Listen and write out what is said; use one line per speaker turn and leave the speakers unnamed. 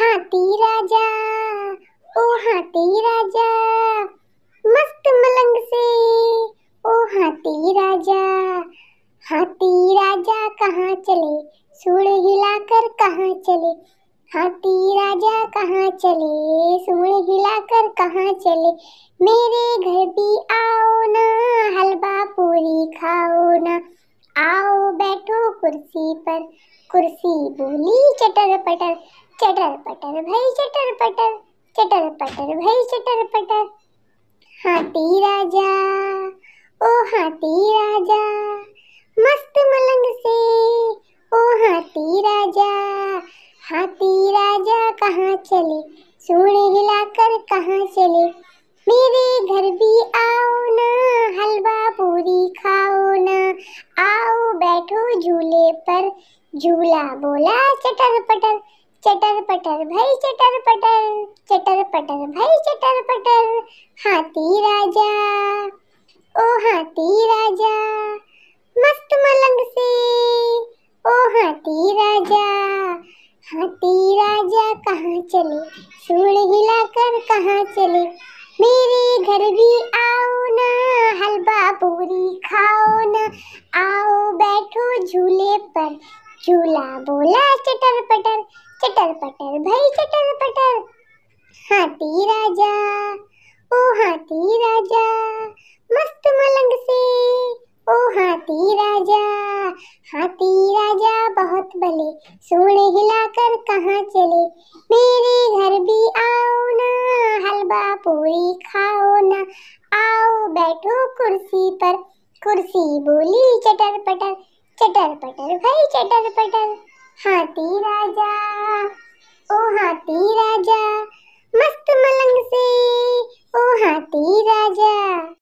हाथी राजा ओ हाथी राजा मस्त मलंग से ओ हाथी राजा हाथी राजा कहाँ चले सूढ़ हिलाकर कहाँ चले हाथी राजा कहाँ चले सूढ़ हिलाकर कहाँ चले मेरे घर भी आओ ना हलवा पूरी खाओ ना आओ बैठो कुर्सी पर कुर्सी बोली चटर पटर चटर पटर भाई चटर पटर चटर पटर भाई चटर पटर हाथी राजा ओ हाथी राजा मस्त मलंग से ओ हाथी राजा हाथी राजा कहाँ चले सूढ़ हिलाकर कहाँ चले मेरे घर भी आओ ना हलवा पूरी खाओ ना आओ बैठो झूले पर झूला बोला चटर पटर चटर पटर भाई चटर पटर चटर पटर भाई चटर पटर हाथी राजा ओ हाथी राजा मस्त मलंग से ओ हाथी राजा हाथी राजा कहाँ चले सूढ़ हिलाकर कहाँ चले मेरे घर भी आओ ना हलवा पूरी खाओ ना आओ बैठो झूले पर चूल्हा बोला चटर पटर चटर पटर भाई चटर पटर हाथी राजा ओ हाथी राजा मस्त मलंग से ओ हाथी राजा हाथी राजा बहुत भले सोने हिलाकर कहाँ चले मेरे घर भी आओ ना हलवा पूरी खाओ ना आओ बैठो कुर्सी पर कुर्सी बोली चटर पटर चटर पटर भाई चटर पटर हाथी राजा ओ हाथी